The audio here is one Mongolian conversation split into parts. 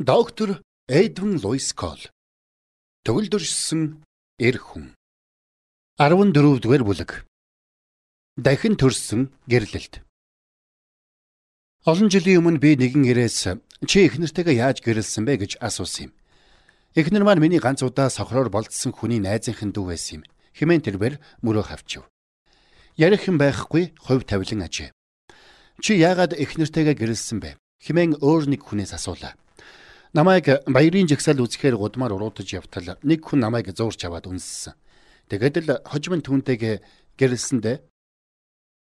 Доктор Эйдвин Луис Кол. Төгөлдөрсөн эр хүн. 14 дугаар бүлэг. Дахин төрсөн гэрлэлт. Олон жилийн өмнө би нэгэн ирээс чи эхнэртэйгээ яаж гэрэлсэн бэ гэж асуусан юм. Эхнэр маань миний ганц удаа сохроор болцсон хүний найзынхын дүү байсан юм. Хэмээн тэрвэр мөрөө хавчив. Ярих юм байхгүй, хувь тавилан ажээ. Чи яагаад эхнэртэйгээ гэрэлсэн бэ? Хэмээн өөр нэг хүнээс асуулаа намайг баярын жагсаал үзэхээр гудмаар уруудаж явтал нэг хүн намайг зуурч аваад үнссэн. Тэгээд л хожим түүнтэйг гэрэлсэндэ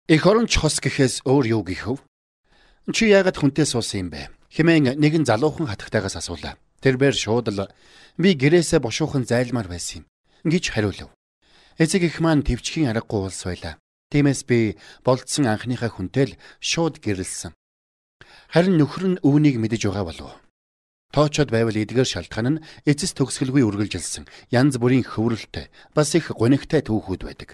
их оронч хос гэхээс өөр юу гэхв? Чи яагаад хүнтэй суусан юм бэ? Хэмээн нэгэн залуухан хатагтайгаас асуулаа. Тэрээр шууд л би гэрээсээ бошуухан зайлмаар байсан юм гэж хариулв. Эцэг их маань төвчгийн аргагүй улс байлаа. Тиймээс би болдсон анхныхаа хүнтэй л шууд гэрэлсэн. Харин нөхөр нь үүнийг мэдэж байгаа болов уу? Тоочод байвал эдгээр шалтгаан нь эцэс төгсгөлгүй үргэлжилсэн янз бүрийн хөврөлтэй бас их гонигтай түүхүүд байдаг.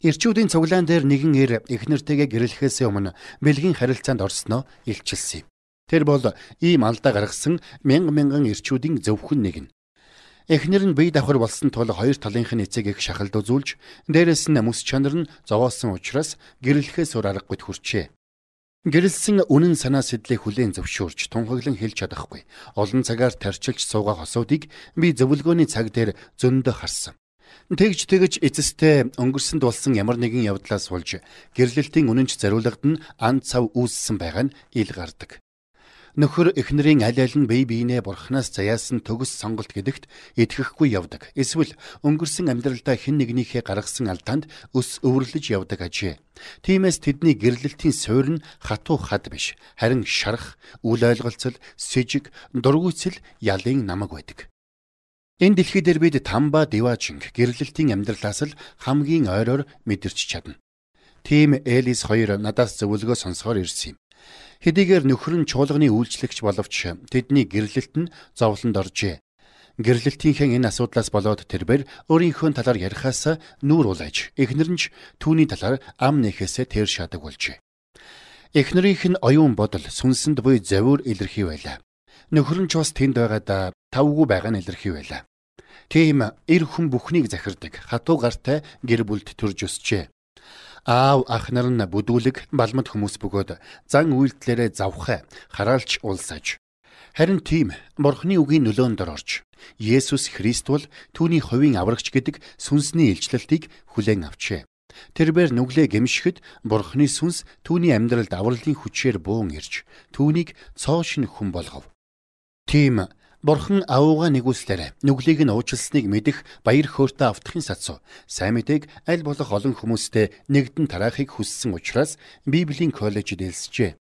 Ирчүүдийн цуглаан дээр нэгэн эр эхнэртэйгээ гэрэлхээс өмнө бэлгийн харилцаанд орсноо илчилсэн юм. Тэр бол ийм алдаа гаргасан мянган мянган ирчүүдийн зөвхөн нэг нь. Эхнэр нь бие давхар болсон тул хоёр талынх нь эцэг их шахалд үзүүлж дээрэс нь мөс чанар нь зовоосон учраас гэрэлхээс өр аргагүй төрчээ. Гэрэлсэн үнэн санаа сэтлийг хүлээн зөвшөөрч тунхаглан хэлж чадахгүй. Олон цагаар тарчилж суугаах асуудыг би зөвлөгөөний цаг дээр зөндөө харсан. Тэгж тэгж эцэстээ өнгөрсөнд болсон ямар нэгэн явдлаас болж гэрлэлтийн үнэнч зориулагд нь ан цав үүссэн байгаа нь илгардаг. Нөхөр эхнэрийн аль аль нь бие биенээ бурхнаас заяасан төгс сонголт гэдэгт итгэхгүй явдаг. Эсвэл өнгөрсөн амьдралдаа хэн нэгнийхээ гаргасан алдаанд өс өвөрлөж явдаг ажээ. Тиймээс тэдний гэрлэлтийн суурь нь хатуу хад биш, харин шарах, үл ойлголцол, сэжиг, дургүйцэл ялын намаг байдаг. Энэ дэлхий дээр бид тамба диваачинг гэрлэлтийн амьдралаас л хамгийн ойроор мэдэрч чадна. Тим Элис хоёр надаас зөвлөгөө сонсохоор ирсэн юм. Хэдийгээр нөхөр нь чуулганы үйлчлэгч боловч тэдний гэрлэлт нь зовлонд оржээ. Гэрлэлтийнхэн энэ асуудлаас болоод тэрбэр өөрийнхөө талаар ярихаас нүур улайж, эхнэр нь ч түүний талаар ам нэхээсээ тэр шадаг болжээ. Эхнэрийнх нь оюун бодол, сүнсэнд буй завиур илэрхий байлаа. Нөхөр нь ч бас тэнд байгаадаа тавгүй байгаа нь илэрхий байлаа. Тийм эр хүн бүхнийг захирдаг, хатуу гартай гэр бүлд төрж өсчээ аав ах нар нь бүдүүлэг балмад хүмүүс бөгөөд зан үйлдэлээрээ завхаа хараалж улсаж Харин тийм бурхны үгийн нөлөөнд орж Есүс Христ бол түүний хувийн аврагч гэдэг сүнсний илчлэлтийг хүлээн авчээ. Тэрээр нүглээ гэмшихэд бурхны сүнс түүний амьдралд авралын хүчээр буун ирж түүнийг цоо шинэ хүн болгов. Тийм Бурхан аавгаа нэгүүлсээр нүглийг нь уучлсныг мэдэх баяр хөөртэй автахын сацуу. Сайн мэдээг аль болох олон хүмүүстэй нэгдэн тараахыг хүссэн учраас Библийн коллежид элсжээ.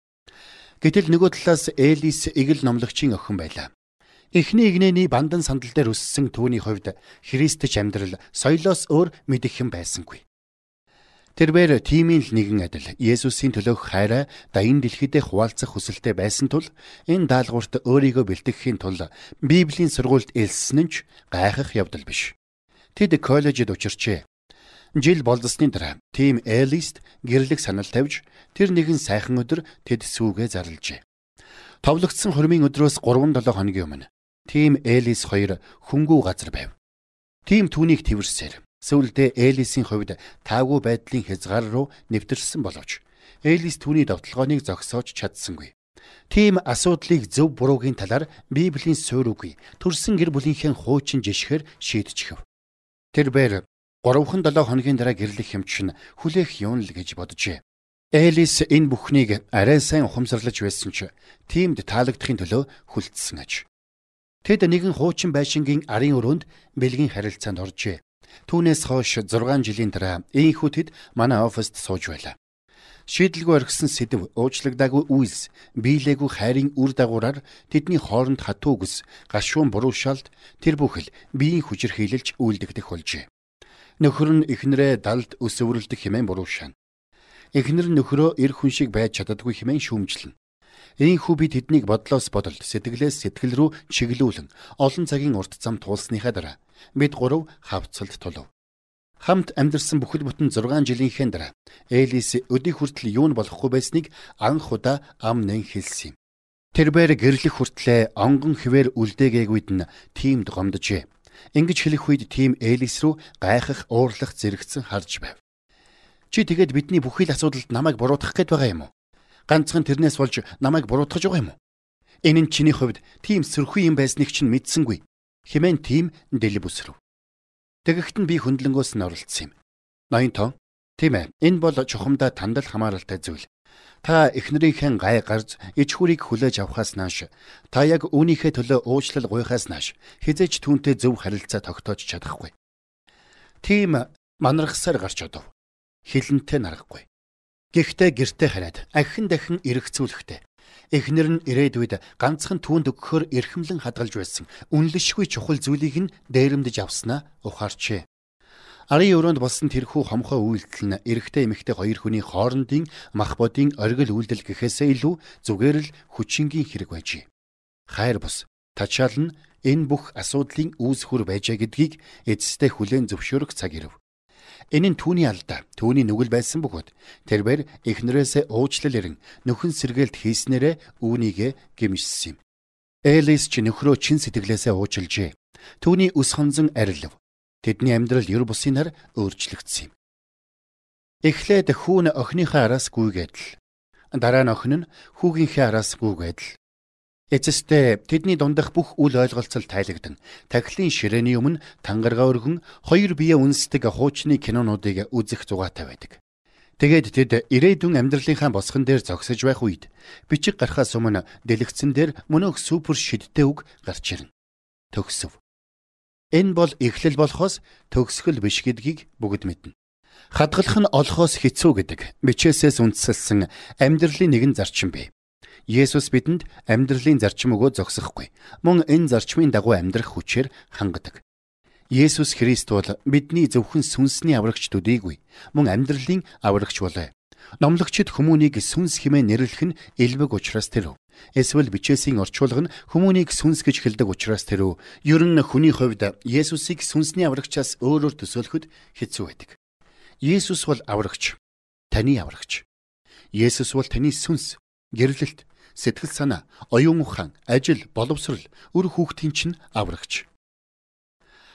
Гэтэл нөгөө талаас Элис Игэл номлогчийн охин байлаа. Эхний игнээний бандан сандал дээр өссөн түүний хувьд Христч амьдрал соёлоос өөр мэдэх юм байсангүй. Тэрээр тимийн л нэгэн адил Есүсийн төлөөх хайраа дайын дэлхийдээ хуваалцах хүсэлтэй байсан тул энэ даалгаварт өөрийгөө бэлтгэхийн тул Библийн сургуульд элссэн нь ч гайхах явдал биш. Тэд коллежид учирчээ. Жил болзсны дараа Тим Элист гэрлэг санал тавьж тэр нэгэн сайхан өдөр тэд сүүгээ зарлжээ. Товлогдсон хормын өдрөөс 3-7 хоногийн өмнө Тим Элис хоёр хөнгүү газар байв. Тим түүнийг тэрвэрсээр Сүүлдээ Элисийн хувьд таагүй байдлын хязгаар руу нэвтэрсэн боловч Элис түүний довтлогооныг зогсоож чадсангүй. Тийм асуудлыг зөв буруугийн талаар Библийн суурь үгүй төрсэн гэр бүлийнхээ хуучин жишгээр шийдчихв. Тэрээр 3-7 хоногийн дараа гэрлэх хэмжин хүлээх юм л гэж боджээ. Элис энэ бүхнийг арай сайн ухамсарлаж байсан ч тиймд таалагдахын төлөө хүлцсэн аж. Тэд нэгэн хуучин байшингийн арын өрөөнд бэлгийн харилцаанд оржээ. Түүнээс хойш 6 жилийн дараа ийхүү тэд манай оффист сууж байлаа. Шийдэлгүй орхисон сэдв, уучлагдаагүй үйлс, биелээгүй хайрын үр дагавраар тэдний хооронд хатуу гис, гашуун буруушаалт тэр бүхэл биеийн хүчирхийлэлж үйлдэгдэх болжээ. Нөхөр нь эхнэрээ далд өсвөрлөдөг хэмээн буруушаана. Эхнэр нөхрөө эр хүн шиг байж чаддаггүй хэмээн шүүмжилнэ. Ийхүү би тэднийг бодлоос бодолд, сэтгэлээс сэтгэл рүү чиглүүлэн олон цагийн урт зам туулсныхаа дараа бид гурав хавцалд тулв. Хамт амьдэрсэн бүхэл бүтэн 6 жилийнхээ дараа Элис өдий хүртэл юу нь болохгүй байсныг анх удаа амнэн хэлсэн юм. Тэрээр гэрлэх хүртлээр онгон хിവэр үлдээгээгүйд нь тиймд гомдожээ. Ингиж хэлэх үед тийм Элис рүү гайхах, уурлах зэрэгцэн харж байв. Чи тэгээд бидний бүхэл асуудалд намайг буруутгах гээд байгаа юм уу? ганцхан тэрнээс болж намайг буруутгаж байгаа юм уу? Энэ нь чиний хувьд тийм сөрхүй юм байсныг чинь мэдсэнгүй. Хэмээн тийм дэлб үсрэв. Тэгэхэд нь би хөндлөнгөөс нь оролцсон юм. Ноён тоо. Тийм ээ. Энэ бол чухамдаа тандал хамааралтай зүйл. Та эхнэрийнхээ гай гарз иж хүрийг хүлээж авахаас нааш та яг үүнийхээ төлөө уучлал гуйхаас нааш хизээч түүнтэй зөв харилцаа тогтоож чадахгүй. Тийм манархсаар гарч одов. Хилэнтэй нарахгүй. Гэхдээ гэртээ хараад ахин дахин эргэцүүлэхтэй. Эхнэр нь ирээдүйд ганцхан түүнд өгөхөөр эрхэмлэн хадгалж байсан үнэлшгүй чухал зүйлийг нь дээрэмдэж авснаа ухаарчээ. Арын өрөөнд болсон тэрхүү хомхой үйлдэл нь эрэгтэй эмэгтэй хоёр хүний хоорондын мах бодийн оргил үйлдэл гэхээсээ илүү зүгээр л хүчингийн хэрэг байжээ. Хайр бус тачаал нь энэ бүх асуудлын үүсхүр байжээ гэдгийг эцэстээ хүлээн зөвшөөрөх цаг ирв. Энэ нь түүний алдаа, түүний нүгэл байсан бөгөөд тэрээр эхнэрээсээ уучлал ирэн нөхөн сэргээлт хийснээрээ үүнийг гэмжсэн юм. Элис ч нөхрөө чин сэтгэлээсээ уучлжээ. Түүний өс хонзон арилв. Тэдний амьдрал ер буснаар өөрчлөгдсөн юм. Эхлээд хүүн охиныхаа араас гүйгээд л дараа нь охин нь хүүгийнхээ араас гүйгээд л Эцэстээ тэдний дундах бүх үл ойлголцол тайлагдан тахилын ширээний өмнө тангаргаа өргөн хоёр бие үндэстэг хуучны кинонуудыг үзэх зугаатай байдаг. Тэгээд тэд ирээдүйн амьдралынхаа босгон дээр зогсож байх үед бичиг гарахаас өмнө дэлгэцэн дээр мөнөөх супер шидтэй үг гарч ирнэ. Төгсөв. Энэ бол эхлэл болохоос төгсгөл биш гэдгийг бүгд мэднэ. Хадгалах нь олохоос хэцүү гэдэг мичээсээс үндсэлсэн амьдралын нэгэн зарчим бий. Есүс бидэнд амьдралын зарчим өгөө зогсохгүй. Мөн энэ зарчмын дагуу амьдрах хүчээр хангадаг. Есүс Христ бол бидний зөвхөн сүнсний аврагч төдийгүй мөн амьдралын аврагч болоо. Номлогчд хүмүүнийг сүнс хэмээн нэрлэх нь элбэг учраас тэр. Эсвэл бичээсийн орчуулга нь хүмүүнийг сүнс гэж хэлдэг учраас тэр. Ер нь хүний хувьд Есүсийг сүнсний аврагчаас өөрөөр төсөөлөхөд хэцүү байдаг. Есүс бол аврагч, таны аврагч. Есүс бол таны сүнс, гэрлэлт, сэтгэл санаа, оюун ухаан, ажил, боловсрол, үр хүүхдийн чинь аврагч.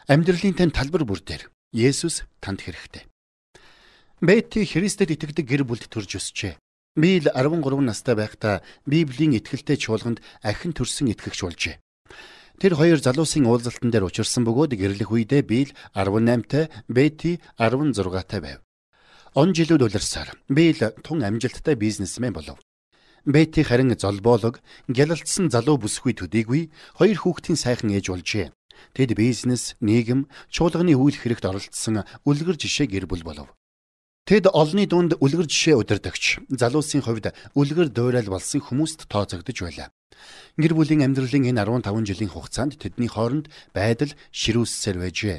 Амьдралын тань талбар бүр дээр Есүс танд хэрэгтэй. Бэти Христэд итгэдэг гэр бүлд төрж өсчээ. Би л 13 настай байхдаа Библийн ихтгэлтэй чуулганд ахин төрсэн итгэгч болжээ. Тэр хоёр залуусын уулзалтан дээр учирсан бөгөөд гэрлэх үедээ би л 18-тай, Бэти 16-тай байв. Он жилүүд улирсаар би л тун амжилттай бизнесмен болов. Бэти харин золбоолог гялалцсан залуу бүсгүй төдийгүй хоёр хүүхдийн сайхан ээж болжээ. Тэд бизнес, нийгэм, чуулганы үйл хэрэгт оролцсон үлгэр жишээ гэр бүл болов. Тэд олны дунд үлгэр жишээ удирдагч, залуусын хувьд үлгэр дуурал болсон хүмүүст тооцогдож байлаа. Гэр бүлийн амьдралын энэ 15 жилийн хугацаанд тэдний хооронд байдал ширүүссээр байжээ.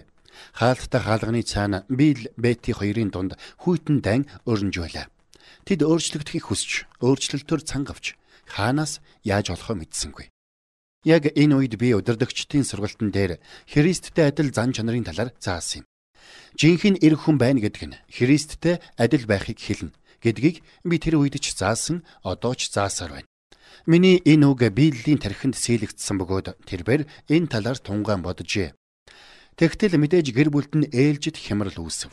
Хаалттай хаалганы цаана Билл Бэти хоёрын дунд хүйтэн дан өрнж байлаа. Тэд өөрчлөгдөхийг хүсч, өөрчлөлтөөр цанг авч хаанаас яаж олохоо мэдсэнгүй. Яг энэ үед би удирдгчдийн сургалтын дээр Христтэй адил зан чанарын талаар заасан юм. Жинхэнэ эр хүн байна гэдэг нь Христтэй адил байхыг хэлнэ гэдгийг би тэр үед ч заасан, одоо ч заасаар байна. Миний энэ үг Библийн тархинд сэлэгдсэн бөгөөд тэрээр энэ талаар тунгаан боджээ. Тэгтэл мэдээж гэр бүлд нь ээлжид хямрал үүсв.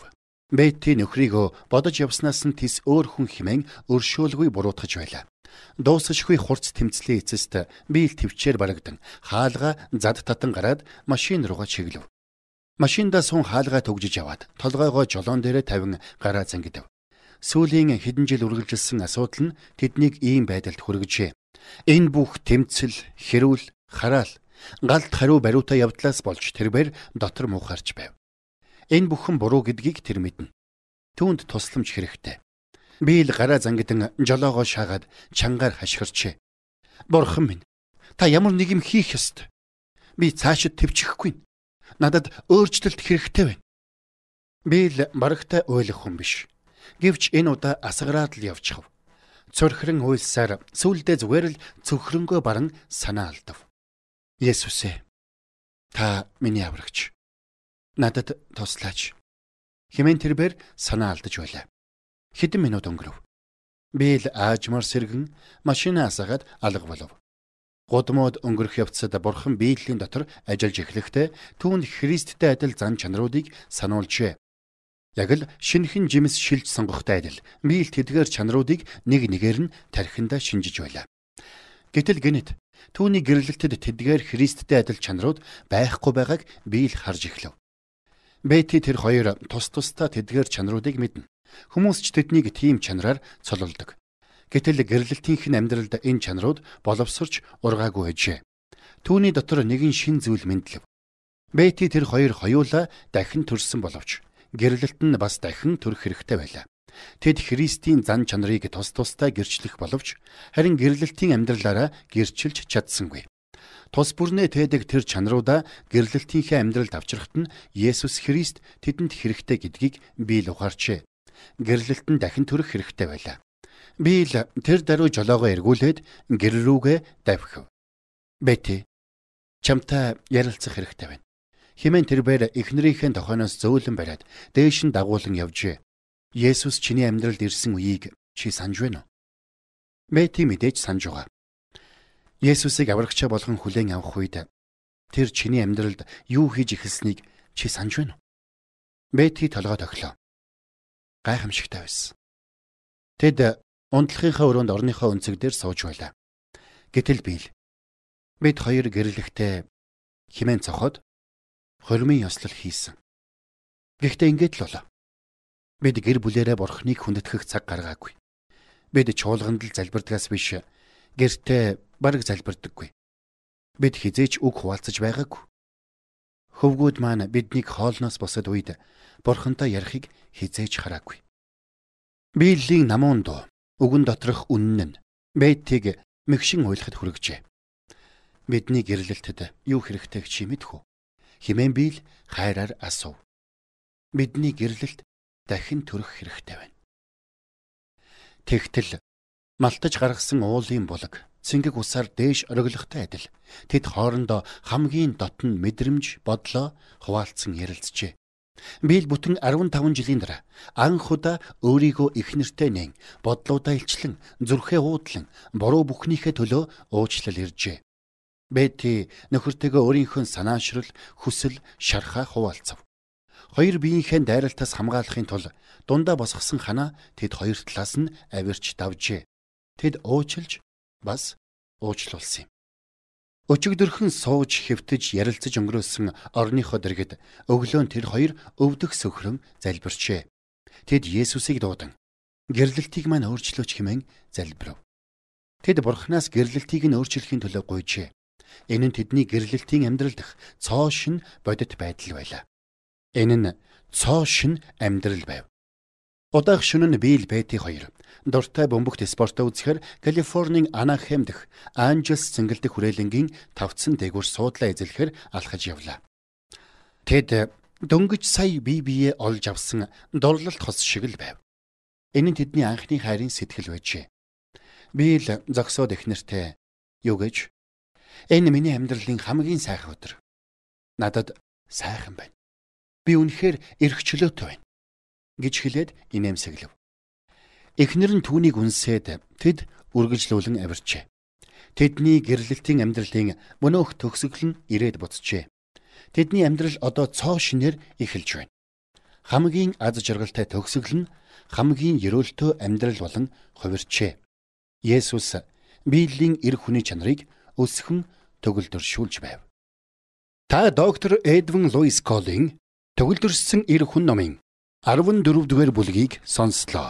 Бетти нөхрийг бодож явснаас нь тис өөр хүн хэмээн өршөөлгүй буруутгаж байлаа. Дуусахгүй хурц тэмцлийн эцэст биел төвчээр барагдан хаалга зад татан гараад машин руугаа чиглэв. Машиндаа сун хаалгаа төгжиж аваад толгойгоо жолоон дээрээ тавин гараа зангидав. Сүүлийн хэдэн жил үргэлжилсэн асуудал нь тэднийг ийм байдалд хүргэжээ. Энэ бүх тэмцэл, хэрүүл, хараал галт хариу бариутай явдлаас болж тэрээр дотор муухарч байв энэ бүхэн буруу гэдгийг тэр мэднэ. Түүнд тусламж хэрэгтэй. Би л гараа зангидэн жолоогоо шаагаад чангаар хашгирчээ. Бурхан минь, та ямар нэг юм хийх ёстой. Би цаашид төвчихгүй. Надад өөрчлөлт хэрэгтэй байна. Би л барагтай ойлох хүн биш. Гэвч энэ удаа асгараад л явчихв. Цорхрон уйлсаар сүулдэ зүгээр л цөхрөнгөө баран санаа алдав. Есүс ээ. Та миний аврагч надад туслаач. Хэмээн тэрээр санаа алдаж байлаа. Хэдэн минут өнгөрөв. Би л аажмаар сэргэн машинаа асаагаад алга болов. Гудмууд өнгөрөх явцад бурхан биелийн дотор ажиллаж эхлэхдээ түүнд Христтэй адил зан чанаруудыг сануулжээ. Яг л шинхэн жимс шилж сонгохтой адил биел тэдгээр чанаруудыг нэг нэгээр нь тархиндаа шинжиж байлаа. Гэтэл гинэт түүний гэрлэлтэд тэдгээр Христтэй адил чанарууд байхгүй байгааг биел харж эхлэв. Бэти тэр хоёр тус тусдаа тэдгээр чанаруудыг мэднэ. Хүмүүс ч тэднийг тийм чанараар цололдог. Гэтэл гэрлэлтийнх нь амьдралд энэ чанарууд боловсрч ургаагүй ажээ. Түүний дотор нэгэн шин зүйл мэдлэв. Бэти тэр хоёр хоёулаа дахин төрсөн боловч гэрлэлт нь бас дахин төрөх хэрэгтэй байлаа. Тэд Христийн зан чанарыг тус тустай гэрчлэх боловч харин гэрлэлтийн амьдралаараа гэрчилж чадсангүй. Тус бүрнээ тээдэг тэр чанаруудаа гэрлэлтийнхээ амьдралд авчрахт нь Есүс Христ тэдэнд хэрэгтэй гэдгийг би л ухаарчээ. Гэрлэлт нь дахин төрөх хэрэгтэй байлаа. Би л тэр даруй жолоогоо эргүүлээд гэрэл рүүгээ давхив. Бэти чамтай ярилцах хэрэгтэй байна. Химэн тэрээр эхнэрийнхээ тохойноос зөөлөн бариад дээш нь дагуулan явжээ. Есүс чиний амьдралд ирсэн үеийг чи санаж байна уу? Бэти мэдээж санаж байгаа. Есүсийг аврагчаа болгон хүлээн авах үед тэр чиний амьдралд юу хийж эхэлснийг чи санаж байна уу? Бетти толгой тохилоо. Гайхамшигтай байсан. Тэд унтлахынхаа өрөөнд орныхоо өнцөг дээр сууж байлаа. Гэтэл биэл бид хоёр гэрлэхтэй химэн цоход хормын ёслол хийсэн. Гэхдээ ингээд л болоо. Бид гэр бүлээрээ бурхныг хүндэтгэх цаг гаргаагүй. Бид чуулганд л залбирдгаас биш гэртээ бараг залбирдаггүй. Бид хизээч үг хуваалцаж байгаагүй. Хөвгүүд маань биднийг хоолноос босод үед бурхантай ярихыг хизээж хараагүй. Библийн намуун доо үгэн доторх үнэн нь Бэтийг мэгшин уйлахад хүргэжээ. Бидний гэрлэлтэд юу хэрэгтэй чи мэдхүү. Химэн бийл хайраар асуув. Бидний гэрлэлт дахин төрөх хэрэгтэй байна. Тэгтэл малтаж гаргасан уулын булаг цэнгэг усаар дээш ориглохтой адил тэд хоорондоо хамгийн дотн мэдрэмж бодлоо хуваалцсан ярилцжээ. Бийл бүтэн 15 жилийн дараа анх удаа өөрийгөө их нэртэй нэн бодлуудаа илчлэн зүрхээ уудлан буруу бүхнийхээ төлөө уучлал иржээ. Бэти нөхөртэйгээ өөрийнхөө санаашрал, хүсэл, шархаа хуваалцав. Хоёр биеийнхээ дайралтаас хамгаалахын тулд дундаа босгосон ханаа тэд хоёр талаас нь авирч давжээ. Тэд уучлж бас уучлуулсан юм. Өчигдөрхөн сууж хөвтөж ярилцаж өнгөрөөсөн орныхоо дэргэд өглөө нь тэр хоёр өвдөх сөхрөн залбирчээ. Тэд Есүсийг дуудан гэрлэлтийг мань өөрчлөөч хэмээн залбирв. Тэд Бурханаас гэрлэлтийг нь өөрчлөхийн төлөө гуйжээ. Энэ нь тэдний гэрлэлтийн амьдрал дах цоо шин бодит байдал байлаа. Энэ нь цоо шин амьдрал байв. Удаах шөнө нь биел бэти 2. Дуртай бөмбөгт спортоо үзэхээр Калифорний Анахем дэх Анжелс цэнгэлд хүрээлэнгийн тавцсан дээгүүр суудлаа эзлэхээр алхаж явлаа. Тэд дөнгөж сая бие биеэ олж авсан дурлалт хос шиг л байв. Энэ нь тэдний анхны хайрын сэтгэл байжээ. Биел зогсоод эхнэртэй юу гэж энэ миний амьдралын хамгийн сайхан өдөр. Надад сайхан байна. Би үнэхээр эрхчлөөтэй байна гэж хэлээд инээмсэглэв. Эхнэр нь түүнийг үнсээд тэд үргэлжлүүлэн авирчээ. Тэдний гэрлэлтийн амьдралын мөнөөх төгсгөл нь ирээд буцжээ. Тэдний амьдрал одоо цоо шинээр эхэлж байна. Хамгийн аз жаргалтай төгсгөл нь хамгийн ерөөлтөө амьдрал болон хувирчээ. Есүс Библийн эр хүний чанарыг өсгөн төгөлдөршүүлж байв. Та доктор Эдвин Луис Колин төгөлдөрсөн эр хүн номын 14 дугаар бүлгийг сонслоо.